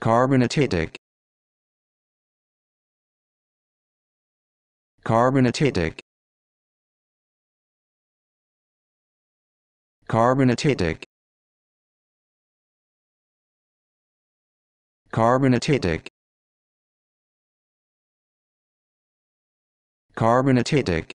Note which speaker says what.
Speaker 1: Carbonatitic Carbonatitic Carbonatitic Carbonatitic Carbonatatic